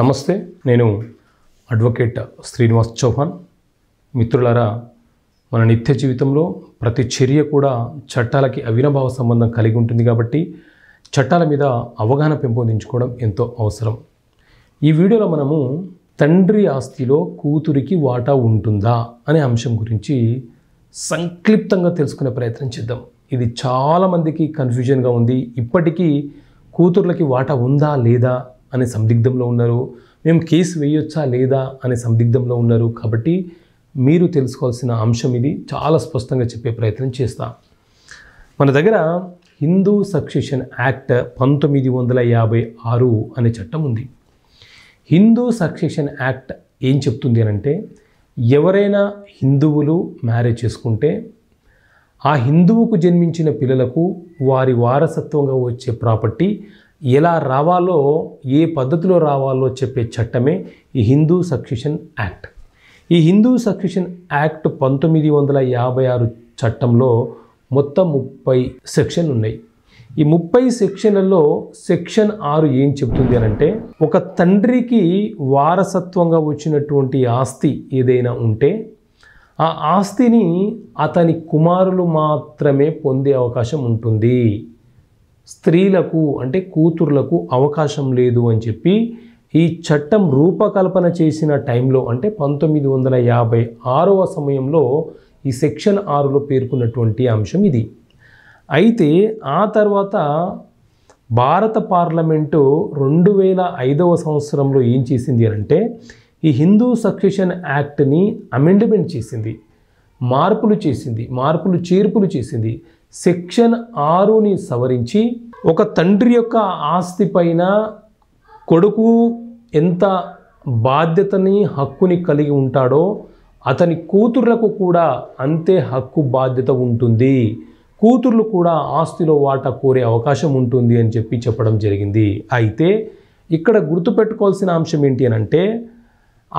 నమస్తే నేను అడ్వకేట్ శ్రీనివాస్ చౌహాన్ మిత్రులారా మన నిత్య జీవితంలో ప్రతి చర్య కూడా చట్టాలకి అవినాభావ సంబంధం కలిగి ఉంటుంది కాబట్టి చట్టాల మీద అవగాహన పెంపొందించుకోవడం ఎంతో అవసరం ఈ వీడియోలో మనము తండ్రి ఆస్తిలో కూతురికి వాటా ఉంటుందా అనే అంశం గురించి సంక్లిప్తంగా తెలుసుకునే ప్రయత్నం చేద్దాం ఇది చాలామందికి కన్ఫ్యూజన్గా ఉంది ఇప్పటికీ కూతుర్లకి వాటా ఉందా లేదా అనే సందిగ్ధంలో ఉన్నారు మేము కేసు వేయొచ్చా లేదా అనే సందిగ్ధంలో ఉన్నారు కాబట్టి మీరు తెలుసుకోవాల్సిన అంశం ఇది చాలా స్పష్టంగా చెప్పే ప్రయత్నం చేస్తా మన దగ్గర హిందూ సక్సెషన్ యాక్ట్ పంతొమ్మిది వందల యాభై ఆరు అనే చట్టం ఉంది హిందూ సక్సెషన్ యాక్ట్ ఏం చెప్తుంది అనంటే ఎవరైనా హిందువులు మ్యారేజ్ చేసుకుంటే ఆ హిందువుకు జన్మించిన పిల్లలకు వారి వారసత్వంగా వచ్చే ప్రాపర్టీ ఎలా రావాలో ఏ పద్ధతిలో రావాలో చెప్పే చట్టమే ఈ హిందూ సక్సెషన్ యాక్ట్ ఈ హిందూ సక్సెషన్ యాక్ట్ పంతొమ్మిది వందల యాభై ఆరు చట్టంలో మొత్తం ముప్పై సెక్షన్ ఉన్నాయి ఈ ముప్పై సెక్షన్లలో సెక్షన్ ఆరు ఏం చెబుతుంది అని అంటే ఒక తండ్రికి వారసత్వంగా వచ్చినటువంటి ఆస్తి ఏదైనా ఉంటే ఆ ఆస్తిని అతని కుమారులు మాత్రమే పొందే అవకాశం ఉంటుంది స్త్రీలకు అంటే కూతుర్లకు అవకాశం లేదు అని చెప్పి ఈ చట్టం రూపకల్పన చేసిన టైంలో అంటే పంతొమ్మిది వందల యాభై ఆరవ సమయంలో ఈ సెక్షన్ ఆరులో పేర్కొన్నటువంటి అంశం ఇది అయితే ఆ తర్వాత భారత పార్లమెంటు రెండు వేల ఐదవ సంవత్సరంలో ఏం చేసింది అంటే ఈ హిందూ సక్సెషన్ యాక్ట్ని అమెండ్మెంట్ చేసింది మార్పులు చేసింది మార్పులు చేర్పులు చేసింది సెక్షన్ ఆరుని సవరించి ఒక తండ్రి యొక్క ఆస్తి పైన కొడుకు ఎంత బాధ్యతని హక్కుని కలిగి ఉంటాడో అతని కూతుర్లకు కూడా అంతే హక్కు బాధ్యత ఉంటుంది కూతుర్లు కూడా ఆస్తిలో వాటా కోరే అవకాశం ఉంటుంది అని చెప్పి చెప్పడం జరిగింది అయితే ఇక్కడ గుర్తుపెట్టుకోవాల్సిన అంశం ఏంటి అని అంటే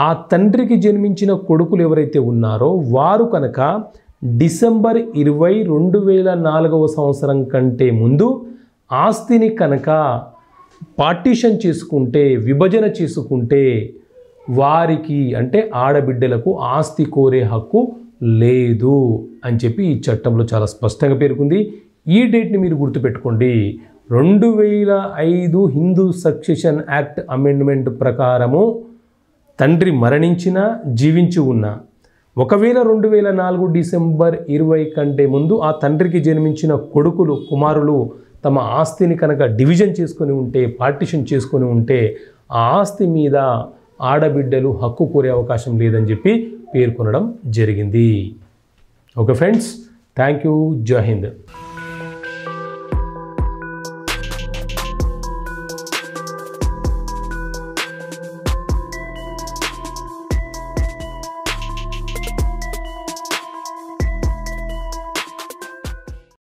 ఆ తండ్రికి జన్మించిన కొడుకులు ఎవరైతే ఉన్నారో వారు కనుక డిసెంబర్ ఇరవై రెండు వేల నాలుగవ సంవత్సరం కంటే ముందు ఆస్తిని కనుక పార్టీషన్ చేసుకుంటే విభజన చేసుకుంటే వారికి అంటే ఆడబిడ్డలకు ఆస్తి కోరే హక్కు లేదు అని చెప్పి ఈ చట్టంలో చాలా స్పష్టంగా పేర్కొంది ఈ డేట్ని మీరు గుర్తుపెట్టుకోండి రెండు వేల ఐదు హిందూ సక్సెషన్ యాక్ట్ అమెండ్మెంట్ ప్రకారము తండ్రి మరణించిన జీవించి ఉన్న ఒకవేళ రెండు వేల నాలుగు డిసెంబర్ ఇరవై కంటే ముందు ఆ తండ్రికి జన్మించిన కొడుకులు కుమారులు తమ ఆస్తిని కనుక డివిజన్ చేసుకొని ఉంటే పార్టిషన్ చేసుకొని ఉంటే ఆ ఆస్తి మీద ఆడబిడ్డలు హక్కు కోరే అవకాశం లేదని చెప్పి పేర్కొనడం జరిగింది ఓకే ఫ్రెండ్స్ థ్యాంక్ యూ జహింద్ హింద్